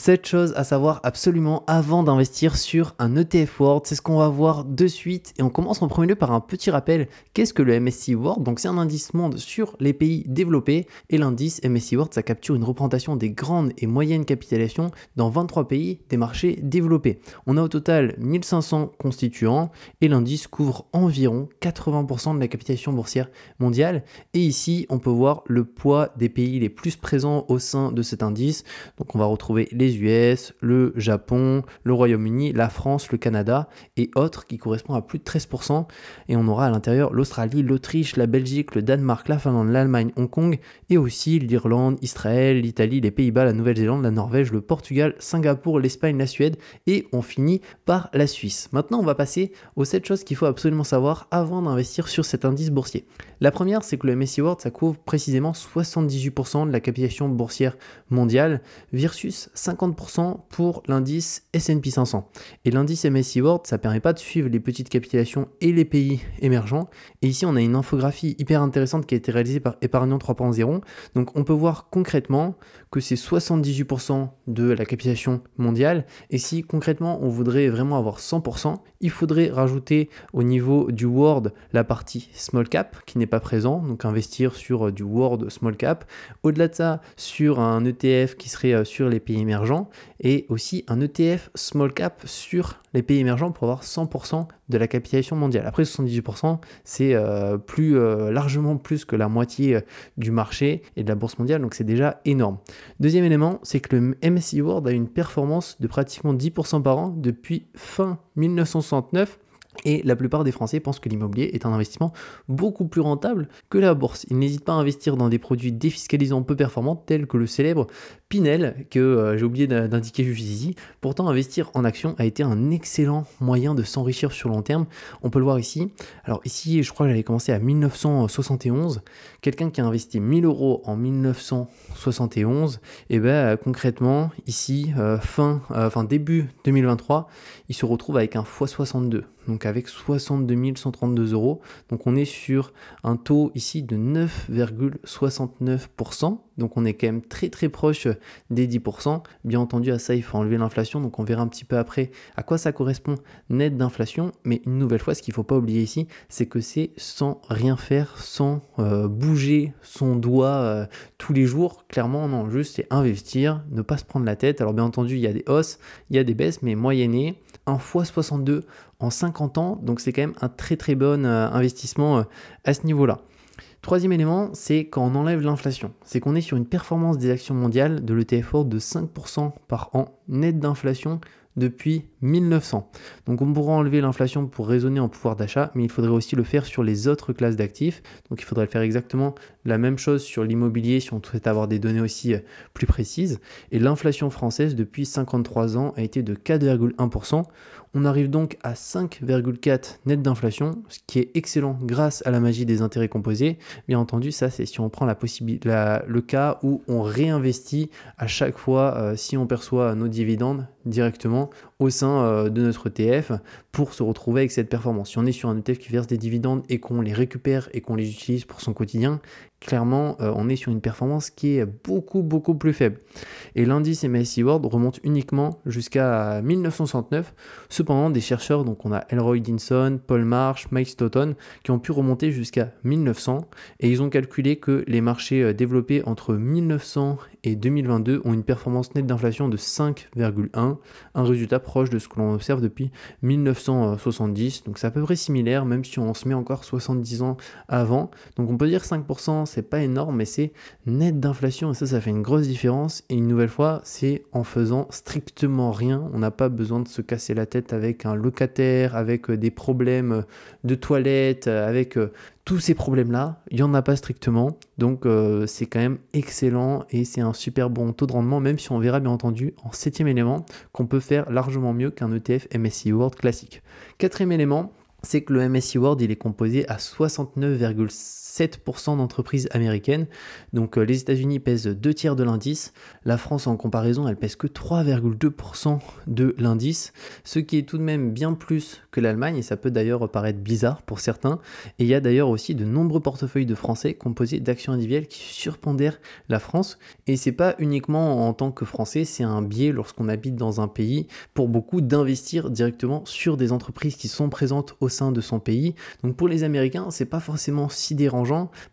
7 choses à savoir absolument avant d'investir sur un ETF World. C'est ce qu'on va voir de suite. Et on commence en premier lieu par un petit rappel. Qu'est-ce que le MSCI World Donc c'est un indice monde sur les pays développés. Et l'indice MSCI World, ça capture une représentation des grandes et moyennes capitalisations dans 23 pays des marchés développés. On a au total 1500 constituants et l'indice couvre environ 80% de la capitalisation boursière mondiale. Et ici, on peut voir le poids des pays les plus présents au sein de cet indice. Donc on va retrouver les US, le Japon, le Royaume-Uni, la France, le Canada et autres qui correspondent à plus de 13%. Et on aura à l'intérieur l'Australie, l'Autriche, la Belgique, le Danemark, la Finlande, l'Allemagne, Hong Kong et aussi l'Irlande, Israël, l'Italie, les Pays-Bas, la Nouvelle-Zélande, la Norvège, le Portugal, Singapour, l'Espagne, la Suède et on finit par la Suisse. Maintenant, on va passer aux 7 choses qu'il faut absolument savoir avant d'investir sur cet indice boursier. La première, c'est que le MSCI World, ça couvre précisément 78% de la capitalisation boursière mondiale versus 5 pour l'indice S&P 500. Et l'indice MSCI World, ça permet pas de suivre les petites capitalisations et les pays émergents. Et ici, on a une infographie hyper intéressante qui a été réalisée par Épargnant 3.0. Donc, on peut voir concrètement que c'est 78% de la capitalisation mondiale. Et si concrètement, on voudrait vraiment avoir 100%, il faudrait rajouter au niveau du World la partie small cap qui n'est pas présent. Donc, investir sur euh, du World small cap. Au-delà de ça, sur un ETF qui serait euh, sur les pays émergents et aussi un ETF small cap sur les pays émergents pour avoir 100% de la capitalisation mondiale. Après 78%, c'est euh, plus euh, largement plus que la moitié euh, du marché et de la bourse mondiale, donc c'est déjà énorme. Deuxième élément, c'est que le MSCI World a une performance de pratiquement 10% par an depuis fin 1969. Et la plupart des Français pensent que l'immobilier est un investissement beaucoup plus rentable que la bourse. Ils n'hésitent pas à investir dans des produits défiscalisants peu performants tels que le célèbre Pinel, que euh, j'ai oublié d'indiquer juste ici. Pourtant, investir en actions a été un excellent moyen de s'enrichir sur long terme. On peut le voir ici. Alors ici, je crois que j'avais commencé à 1971. Quelqu'un qui a investi 1000 euros en 1971, et eh ben euh, concrètement, ici, euh, fin, début 2023, il se retrouve avec un x62 donc avec 62 132 euros. Donc on est sur un taux ici de 9,69%. Donc on est quand même très très proche des 10%. Bien entendu, à ça, il faut enlever l'inflation. Donc on verra un petit peu après à quoi ça correspond net d'inflation. Mais une nouvelle fois, ce qu'il ne faut pas oublier ici, c'est que c'est sans rien faire, sans euh, bouger son doigt euh, tous les jours. Clairement, non, juste c'est investir, ne pas se prendre la tête. Alors bien entendu, il y a des hausses, il y a des baisses, mais moyenné, 1 x 62 en 50 ans. Donc c'est quand même un très très bon euh, investissement à ce niveau-là. Troisième élément, c'est quand on enlève l'inflation. C'est qu'on est sur une performance des actions mondiales de l'ETF de 5% par an net d'inflation depuis 1900. Donc on pourra enlever l'inflation pour raisonner en pouvoir d'achat, mais il faudrait aussi le faire sur les autres classes d'actifs. Donc il faudrait faire exactement la même chose sur l'immobilier si on souhaite avoir des données aussi euh, plus précises. Et l'inflation française depuis 53 ans a été de 4,1%. On arrive donc à 5,4 net d'inflation, ce qui est excellent grâce à la magie des intérêts composés. Bien entendu, ça c'est si on prend le cas où on réinvestit à chaque fois euh, si on perçoit nos dividendes directement au sein euh, de notre ETF pour se retrouver avec cette performance. Si on est sur un ETF qui verse des dividendes et qu'on les récupère et qu'on les utilise pour son quotidien, clairement euh, on est sur une performance qui est beaucoup beaucoup plus faible. Et l'indice MSI World remonte uniquement jusqu'à 1969. Cependant, des chercheurs, donc on a Elroy Dinson, Paul Marsh, Mike Stoughton, qui ont pu remonter jusqu'à 1900 et ils ont calculé que les marchés euh, développés entre 1900 et 2022 ont une performance nette d'inflation de 5,1 un résultat proche de ce que l'on observe depuis 1970. Donc c'est à peu près similaire, même si on se met encore 70 ans avant. Donc on peut dire 5%, c'est pas énorme, mais c'est net d'inflation et ça, ça fait une grosse différence. Et une nouvelle fois, c'est en faisant strictement rien. On n'a pas besoin de se casser la tête avec un locataire, avec euh, des problèmes de toilette, avec euh, tous ces problèmes-là, il n'y en a pas strictement. Donc euh, c'est quand même excellent et c'est un super bon taux de rendement, même si on verra bien entendu en septième élément qu'on peut faire largement mieux qu'un ETF msi World classique. Quatrième élément, c'est que le msi World, il est composé à 69,5 7% d'entreprises américaines. Donc euh, les États-Unis pèsent deux tiers de l'indice. La France, en comparaison, elle pèse que 3,2% de l'indice, ce qui est tout de même bien plus que l'Allemagne, et ça peut d'ailleurs paraître bizarre pour certains. Et il y a d'ailleurs aussi de nombreux portefeuilles de Français composés d'actions individuelles qui surpondèrent la France. Et c'est pas uniquement en tant que Français, c'est un biais lorsqu'on habite dans un pays pour beaucoup d'investir directement sur des entreprises qui sont présentes au sein de son pays. Donc pour les Américains, c'est pas forcément sidérant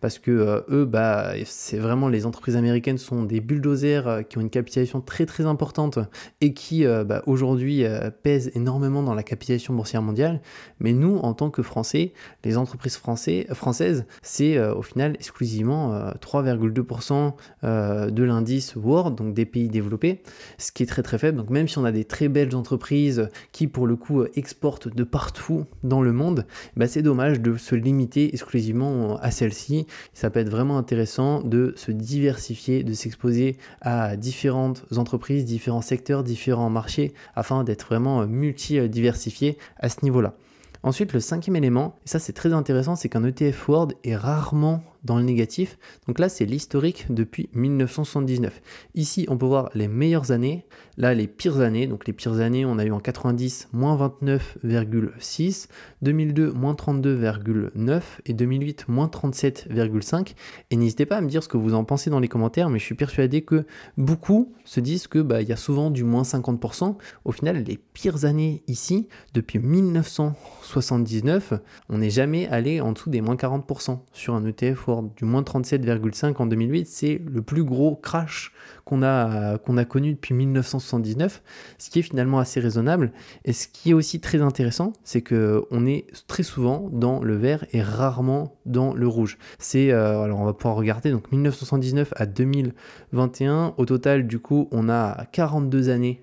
parce que euh, eux, bah, c'est vraiment les entreprises américaines sont des bulldozers euh, qui ont une capitalisation très très importante et qui euh, bah, aujourd'hui pèsent énormément dans la capitalisation boursière mondiale. Mais nous, en tant que Français, les entreprises françaises, c'est au final exclusivement 3,2% de l'indice World, donc des pays développés, ce qui est très très faible. Donc même si on a des très belles entreprises qui pour le coup exportent de partout dans le monde, bah, c'est dommage de se limiter exclusivement à celle-ci. Ça peut être vraiment intéressant de se diversifier, de s'exposer à différentes entreprises, différents secteurs, différents marchés, afin d'être vraiment multi-diversifié à ce niveau-là. Ensuite, le cinquième élément, et ça c'est très intéressant, c'est qu'un ETF World est rarement dans le négatif. Donc là, c'est l'historique depuis 1979. Ici, on peut voir les meilleures années, là, les pires années. Donc les pires années, on a eu en 90, moins 29,6, 2002, moins 32,9 et 2008, moins 37,5. Et n'hésitez pas à me dire ce que vous en pensez dans les commentaires, mais je suis persuadé que beaucoup se disent que bah, il y a souvent du moins 50%. Au final, les pires années ici, depuis 1979, on n'est jamais allé en dessous des moins 40% sur un ETF ou du moins 37,5 en 2008. C'est le plus gros crash qu'on a, qu'on a connu depuis 1979, ce qui est finalement assez raisonnable. Et ce qui est aussi très intéressant, c'est qu'on est très souvent dans le vert et rarement dans le rouge. C'est, euh, alors on va pouvoir regarder, donc 1979 à 2021, au total, du coup, on a 42 années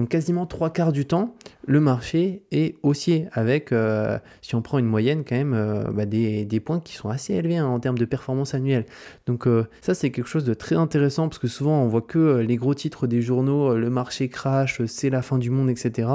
Donc quasiment trois quarts du temps, le marché est haussier avec, euh, si on prend une moyenne quand même, euh, bah, des, points qui sont assez élevés hein, en termes de performance annuelle. Donc euh, ça c'est quelque chose de très intéressant parce que souvent on voit que les gros titres des journaux, le marché crash, c'est la fin du monde, etc.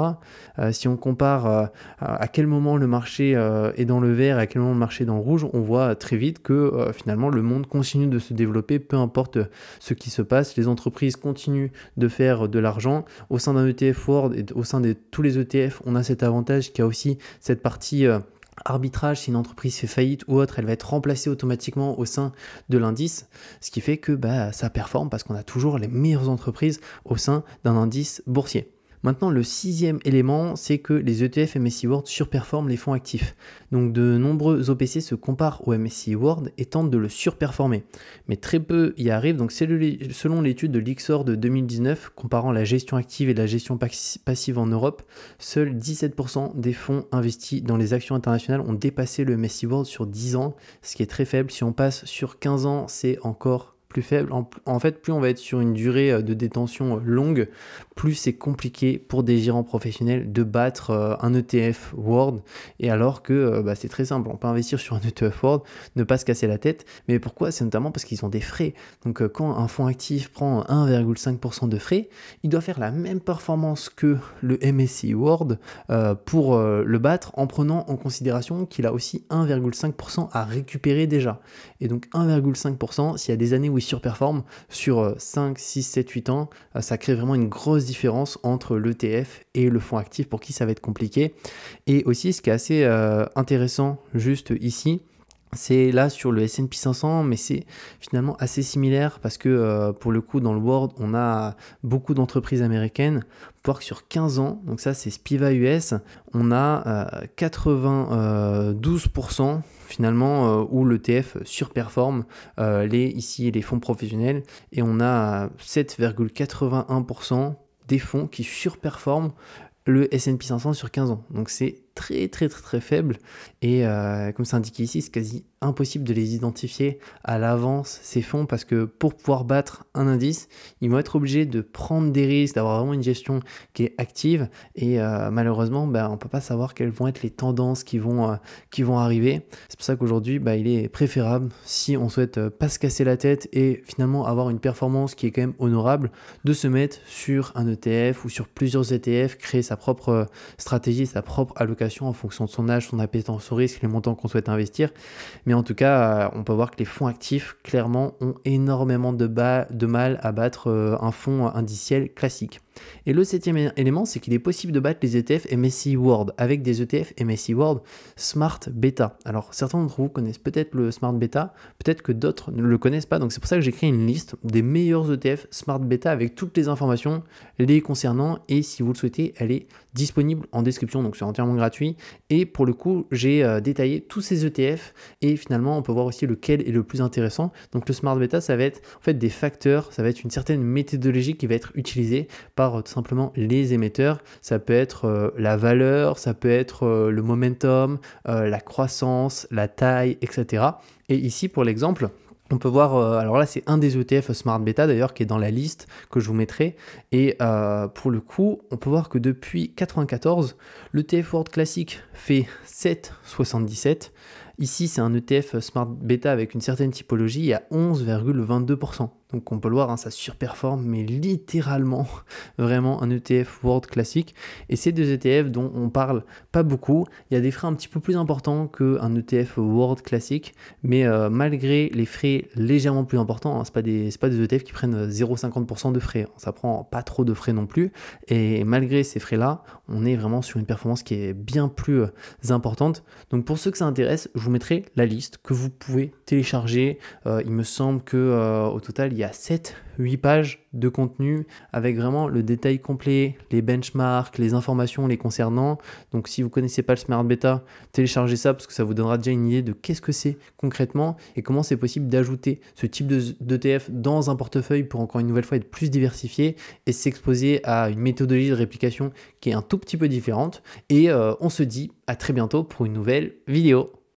si on compare à quel moment le marché est dans le vert et à quel moment le marché est dans le rouge, on voit très vite que finalement le monde continue de se développer, peu importe ce qui se passe, les entreprises continuent de faire de l'argent au sein d'un ETF et au sein de tous les ETF, on a cet avantage qui a aussi cette partie euh, arbitrage, si une entreprise fait faillite ou autre, elle va être remplacée automatiquement au sein de l'indice, ce qui fait que bah, ça performe parce qu'on a toujours les meilleures entreprises au sein d'un indice boursier. Maintenant, le sixième élément, c'est que les ETF MSCI World surperforment les fonds actifs. Donc de nombreux OPC se comparent au MSCI World et tentent de le surperformer. Mais très peu y arrivent, donc selon l'étude de l'IXOR de 2019, comparant la gestion active et la gestion passive en Europe, seuls 17% des fonds investis dans les actions internationales ont dépassé le MSCI World sur 10 ans, ce qui est très faible. Si on passe sur 15 ans, c'est encore plus faible. En, fait, plus on va être sur une durée euh, de détention euh, longue, plus c'est compliqué pour des gérants professionnels de battre euh, un ETF World. Et alors que bah, c'est très simple, on peut investir sur un ETF World, ne pas se casser la tête. Mais pourquoi C'est notamment parce qu'ils ont des frais. Donc quand un fonds actif prend 1,5% de frais, il doit faire la même performance que le MSCI World pour le battre en prenant en considération qu'il a aussi 1,5% à récupérer déjà. Et donc 1,5%, s'il y a des années où surperforme sur 5, 6, 7, 8 ans, euh, ça crée vraiment une grosse différence entre l'ETF et le fonds actif pour qui ça va être compliqué. Et aussi, ce qui est assez euh, intéressant juste ici, c'est là sur le S&P 500, mais c'est finalement assez similaire parce que euh, pour le coup, dans le World, on a beaucoup d'entreprises américaines. Voir que sur 15 ans, donc ça c'est Spiva US, on a 812% euh, 92% finalement euh, où l'ETF surperforme les ici les fonds professionnels et on a 7,81% des fonds qui surperforment le S&P 500 sur 15 ans. Donc c'est très très très très faibles et euh, comme c'est indiqué ici c'est quasi impossible de les identifier à l'avance ces fonds parce que pour pouvoir battre un indice ils vont être obligés de prendre des risques d'avoir vraiment une gestion qui est active et euh, malheureusement on ben, on peut pas savoir quelles vont être les tendances qui vont, euh, qui vont arriver c'est pour ça qu'aujourd'hui ben, il est préférable si on souhaite pas se casser la tête et finalement avoir une performance qui est quand même honorable de se mettre sur un ETF ou sur plusieurs ETF créer sa propre stratégie sa propre allocation en fonction de son âge, son appétence au risque, les montants qu'on souhaite investir. Mais en tout cas, euh, on peut voir que les fonds actifs, clairement, ont énormément de, bas, de mal à battre euh, un fonds indiciel classique. Et le septième élément, c'est qu'il est possible de battre les ETF MSCI World avec des ETF MSCI World Smart Beta. Alors certains d'entre vous connaissent peut-être le Smart Beta, peut-être que d'autres ne le connaissent pas, donc c'est pour ça que j'ai créé une liste des meilleurs ETF Smart Beta avec toutes les informations les concernant et si vous le souhaitez, elle est disponible en description, donc c'est entièrement gratuit. Et pour le coup, j'ai euh, détaillé tous ces ETF et finalement on peut voir aussi lequel est le plus intéressant. Donc le Smart Beta, ça va être en fait des facteurs, ça va être une certaine méthodologie qui va être utilisée par euh, tout simplement les émetteurs. Ça peut être euh, la valeur, ça peut être euh, le momentum, la croissance, la taille, etc. Et ici, pour l'exemple, on peut voir, alors là c'est un des ETF Smart Beta d'ailleurs qui est dans la liste que je vous mettrai. Et pour le coup, on peut voir que depuis 94, l'ETF e World Classic fait 7,77. Ici c'est un ETF Smart Beta avec une certaine typologie à 11,22%. Donc on peut le voir, hein, ça surperforme, mais littéralement vraiment un ETF World classique. Et ces deux ETF dont on parle pas beaucoup, il y a des frais un petit peu plus importants qu'un ETF World classique, mais euh, malgré les frais légèrement plus importants, ce hein, c'est pas des pas des ETF qui prennent 0,50% de frais, hein. ça prend pas trop de frais non plus. Et malgré ces frais là, on est vraiment sur une performance qui est bien plus euh, importante. Donc pour ceux que ça intéresse, je vous mettrai la liste que vous pouvez télécharger. Euh, il me semble que au total il y a 7-8 pages de contenu avec vraiment le détail complet, les benchmarks, les informations les concernant. Donc si vous ne connaissez pas le Smart Beta, téléchargez ça parce que ça vous donnera déjà une idée de qu'est-ce que c'est concrètement et comment c'est possible d'ajouter ce type d'ETF dans un portefeuille pour encore une nouvelle fois être plus diversifié et s'exposer à une méthodologie de réplication qui est un tout petit peu différente. Et euh, on se dit à très bientôt pour une nouvelle vidéo.